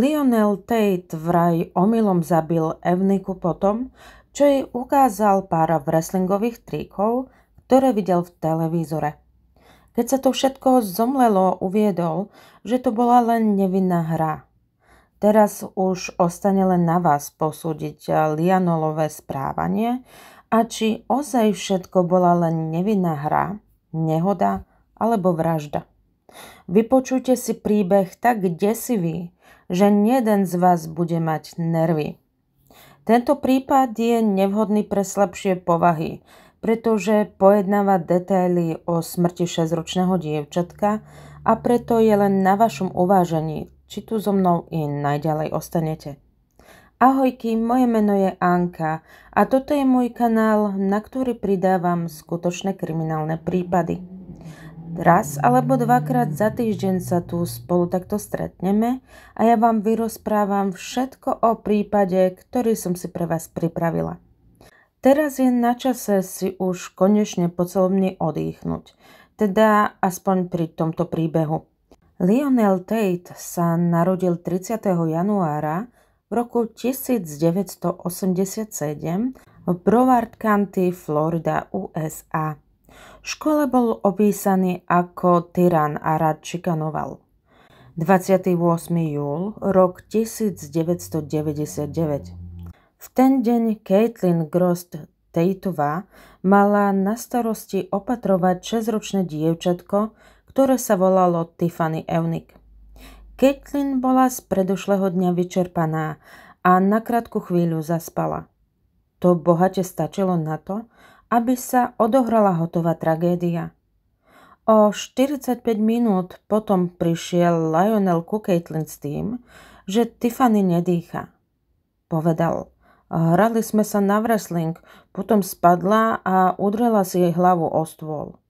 Lionel Tate vraj omylom zabil Evniku potom, čo jej ukázal pár wrestlingových trikov, ktoré videl v televízore. Keď sa to všetko zomlelo, uviedol, že to bola len nevinná hra. Teraz už ostane len na vás posúdiť Lianolové správanie a či ozaj všetko bola len nevinná hra, nehoda alebo vražda. Vypočujte si príbeh tak desivý, že jeden z vás bude mať nervy. Tento prípad je nevhodný pre slabšie povahy, pretože pojednáva detaily o smrti 6-ročného dievčatka a preto je len na vašom uvážení, či tu so mnou i najďalej ostanete. Ahojky, moje meno je Anka a toto je môj kanál, na ktorý pridávam skutočné kriminálne prípady raz alebo dvakrát za týždeň sa tu spolu takto stretneme a ja vám vyrozprávam všetko o prípade, ktorý som si pre vás pripravila. Teraz je na čase si už konečne po celom dni odýchnuť, teda aspoň pri tomto príbehu. Lionel Tate sa narodil 30. januára v roku 1987 v Broward County, Florida, USA. V škole bol opísaný ako tyran a rád šikanoval. 28. júl, rok 1999. V ten deň Caitlin Grost Tejtová mala na starosti opatrovať 6-ročné dievčatko, ktoré sa volalo Tiffany Eunik. Caitlin bola z predošlého dňa vyčerpaná a na krátku chvíľu zaspala. To bohate stačilo na to, aby sa odohrala hotová tragédia. O 45 minút potom prišiel Lionel ku Caitlin s tým, že Tiffany nedýcha. Povedal, hrali sme sa na wrestling, potom spadla a udrela si jej hlavu o stôl.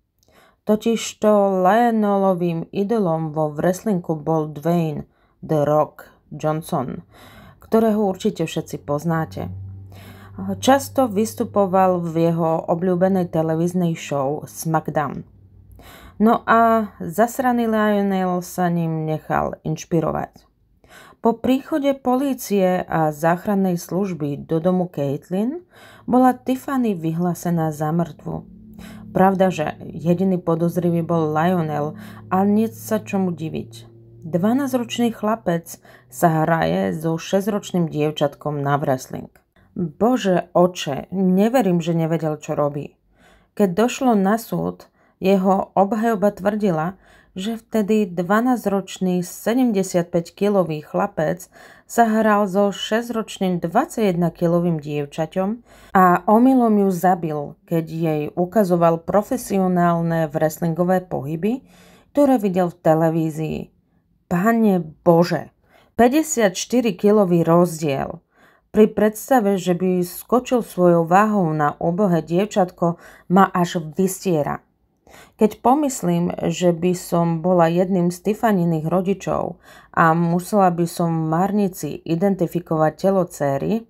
Totižto Lionelovým idolom vo wrestlingu bol Dwayne The Rock Johnson, ktorého určite všetci poznáte. Často vystupoval v jeho obľúbenej televíznej show SmackDown. No a zasraný Lionel sa ním nechal inšpirovať. Po príchode polície a záchrannej služby do domu Caitlin bola Tiffany vyhlásená za mŕtvu. Pravda, že jediný podozrivý bol Lionel a nic sa čomu diviť. 12-ročný chlapec sa hraje so 6-ročným dievčatkom na wrestling. Bože oče, neverím, že nevedel, čo robí. Keď došlo na súd, jeho obhajoba tvrdila, že vtedy 12-ročný 75-kilový chlapec sa hral so 6-ročným 21-kilovým dievčaťom a omylom ju zabil, keď jej ukazoval profesionálne wrestlingové pohyby, ktoré videl v televízii. Pane Bože, 54-kilový rozdiel. Pri predstave, že by skočil svojou váhou na obohé dievčatko, ma až vystiera. Keď pomyslím, že by som bola jedným z Tifaniných rodičov a musela by som v marnici identifikovať telo céry,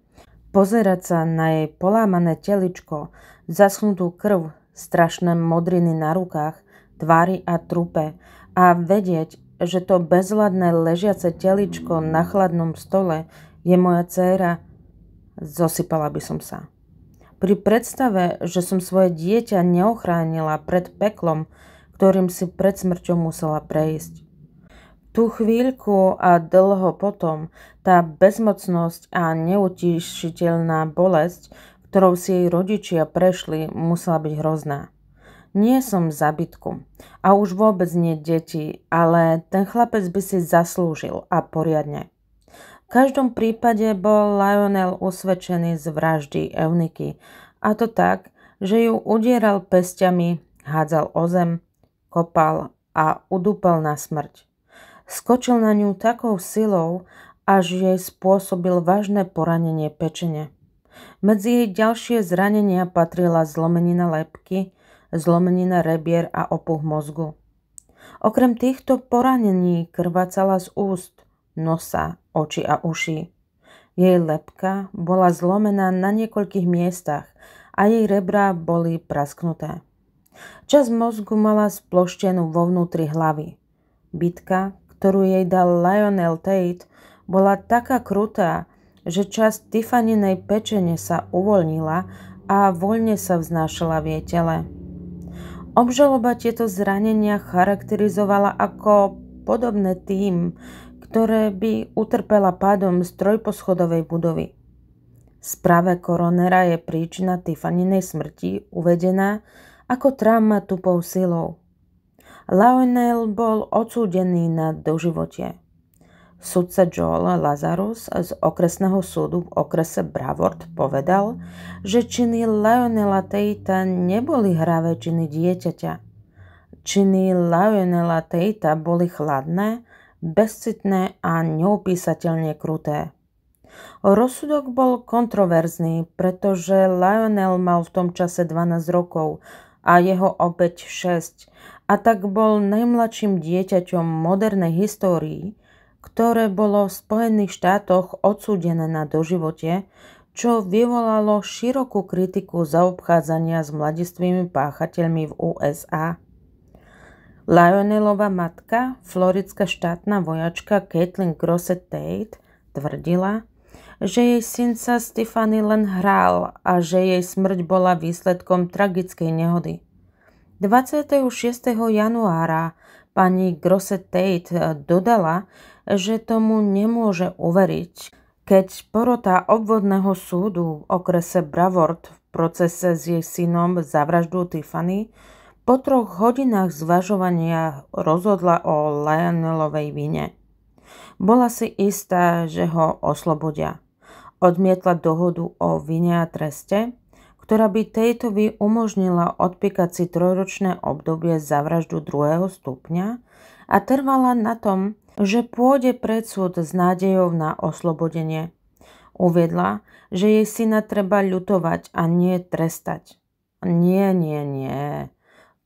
pozerať sa na jej polámané teličko, zaschnutú krv, strašné modriny na rukách, tvári a trupe a vedieť, že to bezladné ležiace teličko na chladnom stole je moja dcéra, Zosypala by som sa. Pri predstave, že som svoje dieťa neochránila pred peklom, ktorým si pred smrťou musela prejsť. Tú chvíľku a dlho potom tá bezmocnosť a neutišiteľná bolesť, ktorou si jej rodičia prešli, musela byť hrozná. Nie som zabytku a už vôbec nie deti, ale ten chlapec by si zaslúžil a poriadne. V každom prípade bol Lionel usvedčený z vraždy Euniky. A to tak, že ju udieral pestiami, hádzal o zem, kopal a udúpal na smrť. Skočil na ňu takou silou, až jej spôsobil vážne poranenie pečene. Medzi jej ďalšie zranenia patrila zlomenina lepky, zlomenina rebier a opuch mozgu. Okrem týchto poranení krvácala z úst, nosa, oči a uši. Jej lepka bola zlomená na niekoľkých miestach a jej rebra boli prasknuté. Čas mozgu mala sploštenú vo vnútri hlavy. Bitka, ktorú jej dal Lionel Tate, bola taká krutá, že časť Tiffanynej pečene sa uvoľnila a voľne sa vznášala v jej tele. Obžaloba tieto zranenia charakterizovala ako podobné tým, ktoré by utrpela pádom z trojposchodovej budovy. V správe koronera je príčina Tiffanynej smrti uvedená ako trauma tupou silou. Lionel bol odsúdený na doživotie. Sudca Joel Lazarus z okresného súdu v okrese Bravort povedal, že činy Lionela Tejta neboli hravé činy dieťaťa. Činy Lionela Tejta boli chladné bezcitné a neopísateľne kruté. Rozsudok bol kontroverzný, pretože Lionel mal v tom čase 12 rokov a jeho obeď 6 a tak bol najmladším dieťaťom modernej histórii, ktoré bolo v Spojených štátoch odsúdené na doživote, čo vyvolalo širokú kritiku zaobchádzania s mladistvými páchateľmi v USA. Lionelova matka, floridská štátna vojačka Caitlin Grosset Tate, tvrdila, že jej syn sa Stefany len hral a že jej smrť bola výsledkom tragickej nehody. 26. januára pani Grosset Tate eh, dodala, že tomu nemôže uveriť, keď porota obvodného súdu v okrese Bravort v procese s jej synom za vraždu Tiffany po troch hodinách zvažovania rozhodla o Lionelovej vine. Bola si istá, že ho oslobodia. Odmietla dohodu o vine a treste, ktorá by tejto vy umožnila odpíkať si trojročné obdobie za vraždu druhého stupňa a trvala na tom, že pôjde pred súd s nádejou na oslobodenie. Uviedla, že jej syna treba ľutovať a nie trestať. Nie, nie, nie.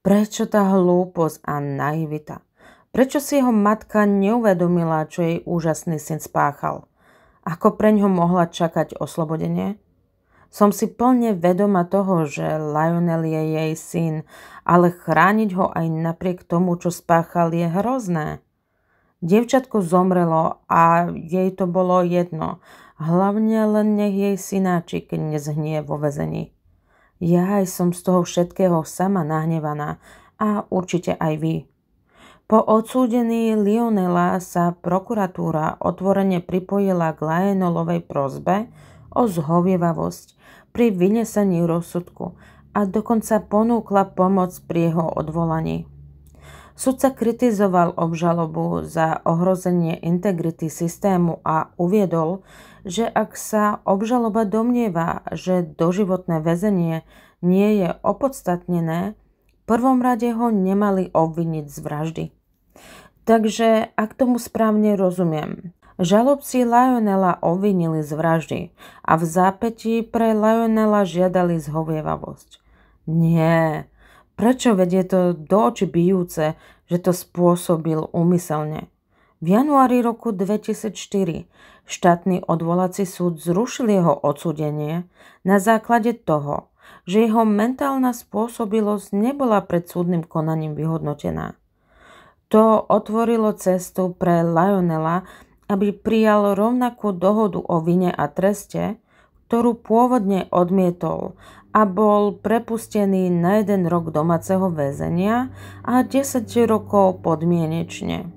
Prečo tá hlúposť a naivita? Prečo si jeho matka neuvedomila, čo jej úžasný syn spáchal? Ako preň ho mohla čakať oslobodenie? Som si plne vedoma toho, že Lionel je jej syn, ale chrániť ho aj napriek tomu, čo spáchal, je hrozné. Dievčatko zomrelo a jej to bolo jedno. Hlavne len nech jej synáčik nezhnie vo vezení. Ja som z toho všetkého sama nahnevaná a určite aj vy. Po odsúdení Lionela sa prokuratúra otvorene pripojila k Laenolovej prozbe o zhovievavosť pri vynesení rozsudku a dokonca ponúkla pomoc pri jeho odvolaní. Sudca kritizoval obžalobu za ohrozenie integrity systému a uviedol, že ak sa obžaloba domnieva, že doživotné väzenie nie je opodstatnené, v prvom rade ho nemali obviniť z vraždy. Takže ak tomu správne rozumiem, žalobci Lionela obvinili z vraždy a v zápätí pre Lionela žiadali zhovievavosť. Nie, prečo vedie to do oči bijúce, že to spôsobil úmyselne? V januári roku 2004 štátny odvolací súd zrušil jeho odsudenie na základe toho, že jeho mentálna spôsobilosť nebola pred súdnym konaním vyhodnotená. To otvorilo cestu pre Lionela, aby prijal rovnakú dohodu o vine a treste, ktorú pôvodne odmietol a bol prepustený na jeden rok domáceho väzenia a 10 rokov podmienečne.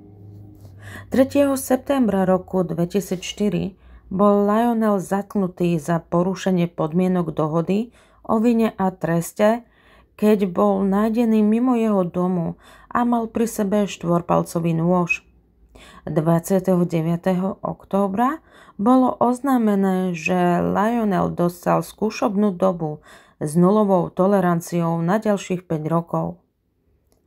3. septembra roku 2004 bol Lionel zatknutý za porušenie podmienok dohody o vine a treste, keď bol nájdený mimo jeho domu a mal pri sebe štvorpalcový nôž. 29. októbra bolo oznámené, že Lionel dostal skúšobnú dobu s nulovou toleranciou na ďalších 5 rokov.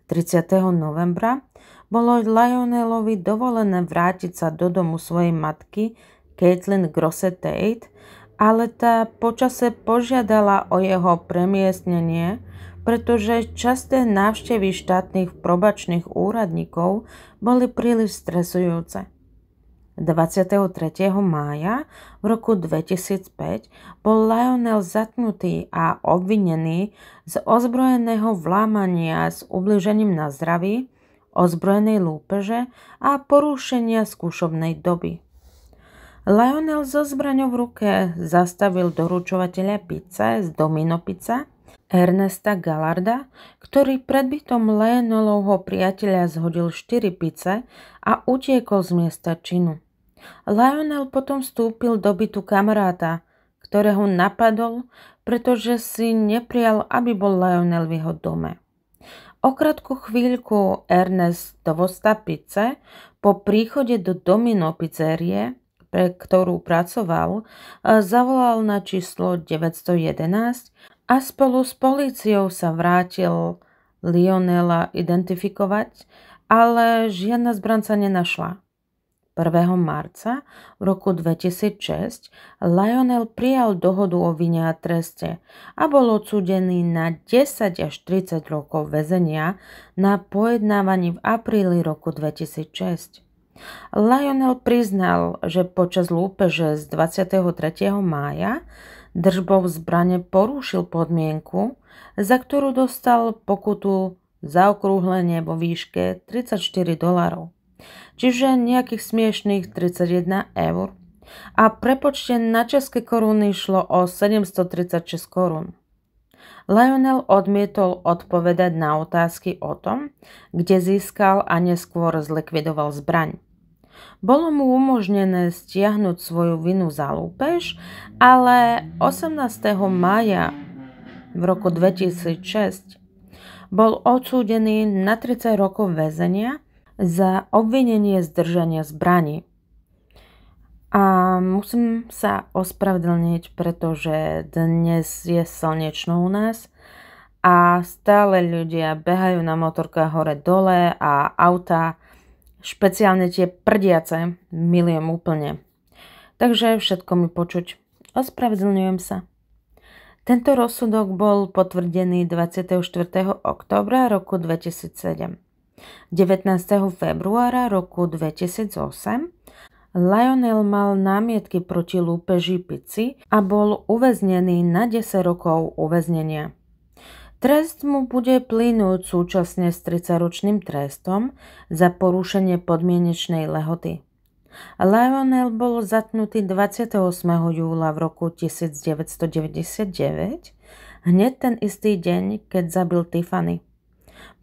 30. novembra bolo Lionelovi dovolené vrátiť sa do domu svojej matky Caitlin Grosset-Tate, ale tá počase požiadala o jeho premiestnenie, pretože časté návštevy štátnych probačných úradníkov boli príliš stresujúce. 23. mája v roku 2005 bol Lionel zatknutý a obvinený z ozbrojeného vlámania s ubližením na zdraví, ozbrojenej lúpeže a porušenia skúšobnej doby. Lionel so zbraňou v ruke zastavil doručovateľa pice z Domino Pizza, Ernesta Gallarda, ktorý pred bytom Leonelovho priateľa zhodil 4 pice a utiekol z miesta činu. Lionel potom vstúpil do bytu kamaráta, ktorého napadol, pretože si neprial, aby bol Lionel v jeho dome. O krátku chvíľku Ernest do Vostapice po príchode do Domino pizzerie, pre ktorú pracoval, zavolal na číslo 911 a spolu s políciou sa vrátil Lionela identifikovať, ale žiadna zbranca nenašla. 1. marca v roku 2006 Lionel prijal dohodu o vine a treste a bol odsudený na 10 až 30 rokov väzenia na pojednávaní v apríli roku 2006. Lionel priznal, že počas lúpeže z 23. mája držbou zbrane porušil podmienku, za ktorú dostal pokutu za okrúhlenie vo výške 34 dolarov čiže nejakých smiešných 31 eur. A prepočte na české koruny šlo o 736 korún. Lionel odmietol odpovedať na otázky o tom, kde získal a neskôr zlikvidoval zbraň. Bolo mu umožnené stiahnuť svoju vinu za lúpež, ale 18. maja v roku 2006 bol odsúdený na 30 rokov väzenia za obvinenie zdržania zbraní. A musím sa ospravedlniť, pretože dnes je slnečno u nás a stále ľudia behajú na motorkách hore-dole a auta, špeciálne tie prdiace, milujem úplne. Takže všetko mi počuť. Ospravedlňujem sa. Tento rozsudok bol potvrdený 24. oktobra roku 2007. 19. februára roku 2008 Lionel mal námietky proti lúpeži pici a bol uväznený na 10 rokov uväznenia. Trest mu bude plynúť súčasne s 30-ročným trestom za porušenie podmienečnej lehoty. Lionel bol zatnutý 28. júla v roku 1999, hneď ten istý deň, keď zabil Tiffany.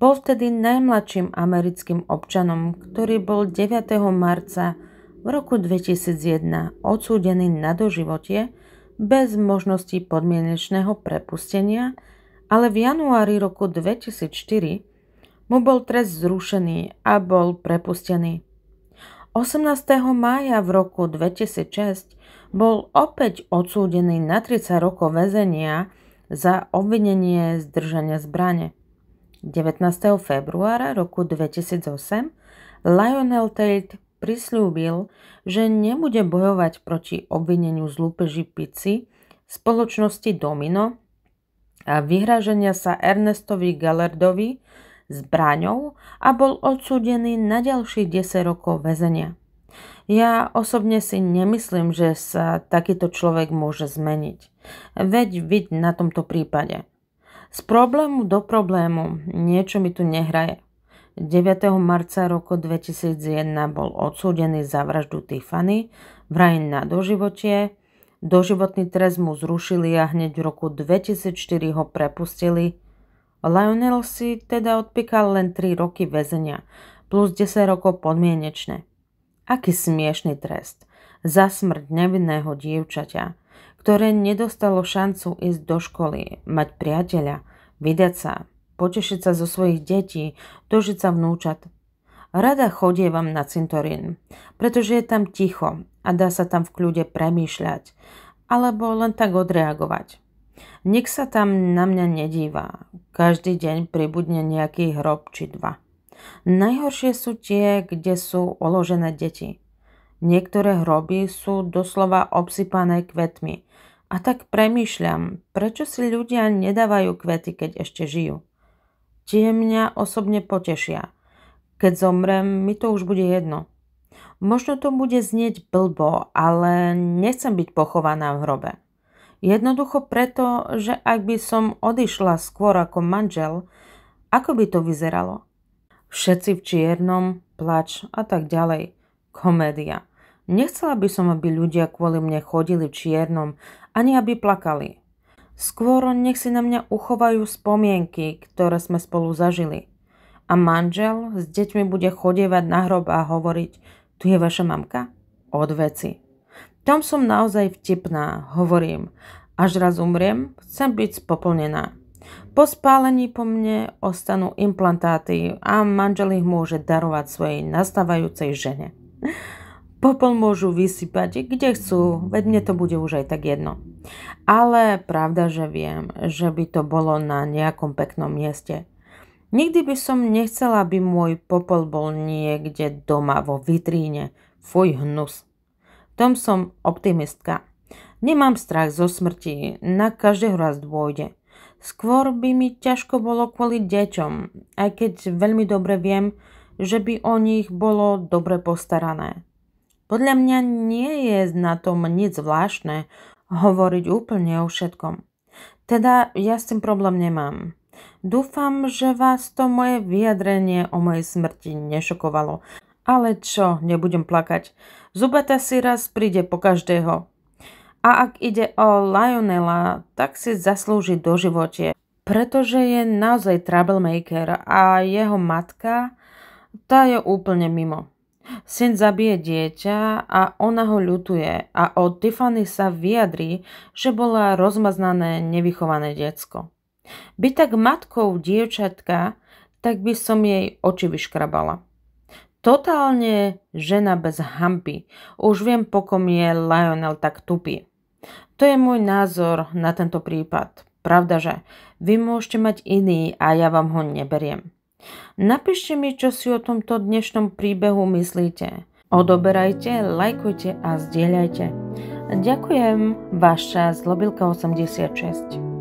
Bol vtedy najmladším americkým občanom, ktorý bol 9. marca v roku 2001 odsúdený na doživotie bez možnosti podmienečného prepustenia, ale v januári roku 2004 mu bol trest zrušený a bol prepustený. 18. mája v roku 2006 bol opäť odsúdený na 30 rokov väzenia za obvinenie zdržania zbrane. 19. februára roku 2008 Lionel Tate prislúbil, že nebude bojovať proti obvineniu z lúpeži pici spoločnosti Domino a vyhraženia sa Ernestovi s zbraňou a bol odsúdený na ďalších 10 rokov väzenia. Ja osobne si nemyslím, že sa takýto človek môže zmeniť. Veď vid na tomto prípade. Z problému do problému niečo mi tu nehraje. 9. marca roku 2001 bol odsúdený za vraždu Tiffany, vraj na doživotie. Doživotný trest mu zrušili a hneď v roku 2004 ho prepustili. Lionel si teda odpíkal len 3 roky väzenia plus 10 rokov podmienečné. Aký smiešný trest za smrť nevinného dievčaťa ktoré nedostalo šancu ísť do školy, mať priateľa, vydať sa, potešiť sa zo svojich detí, dožiť sa vnúčat. Rada chodievam na cintorín, pretože je tam ticho a dá sa tam v kľude premýšľať alebo len tak odreagovať. Nik sa tam na mňa nedíva. Každý deň pribudne nejaký hrob či dva. Najhoršie sú tie, kde sú oložené deti. Niektoré hroby sú doslova obsypané kvetmi. A tak premýšľam, prečo si ľudia nedávajú kvety, keď ešte žijú. Tie mňa osobne potešia. Keď zomrem, mi to už bude jedno. Možno to bude znieť blbo, ale nechcem byť pochovaná v hrobe. Jednoducho preto, že ak by som odišla skôr ako manžel, ako by to vyzeralo? Všetci v čiernom, plač a tak ďalej. Komédia. Nechcela by som, aby ľudia kvôli mne chodili v čiernom, ani aby plakali. Skôr nech si na mňa uchovajú spomienky, ktoré sme spolu zažili. A manžel s deťmi bude chodievať na hrob a hovoriť, tu je vaša mamka? Od veci. Tam som naozaj vtipná, hovorím. Až raz umriem, chcem byť spoplnená. Po spálení po mne ostanú implantáty a manžel ich môže darovať svojej nastávajúcej žene. Popol môžu vysypať kde chcú, veď mne to bude už aj tak jedno. Ale pravda, že viem, že by to bolo na nejakom peknom mieste. Nikdy by som nechcela, aby môj popol bol niekde doma vo vitríne. Fuj hnus. tom som optimistka. Nemám strach zo smrti, na každého raz dôjde. Skôr by mi ťažko bolo kvôli deťom, aj keď veľmi dobre viem, že by o nich bolo dobre postarané. Podľa mňa nie je na tom nič zvláštne hovoriť úplne o všetkom. Teda ja s tým problém nemám. Dúfam, že vás to moje vyjadrenie o mojej smrti nešokovalo. Ale čo, nebudem plakať. Zubata si raz príde po každého. A ak ide o Lionela, tak si zaslúži do živote, pretože je naozaj troublemaker a jeho matka, tá je úplne mimo. Syn zabije dieťa a ona ho ľutuje a o Tiffany sa vyjadrí, že bola rozmaznané nevychované diecko. By tak matkou dievčatka, tak by som jej oči vyškrabala. Totálne žena bez hampy. Už viem, po kom je Lionel tak tupý. To je môj názor na tento prípad. Pravda, že vy môžete mať iný a ja vám ho neberiem. Napíšte mi, čo si o tomto dnešnom príbehu myslíte. Odoberajte, lajkujte a zdieľajte. Ďakujem, vaša Zlobilka 86.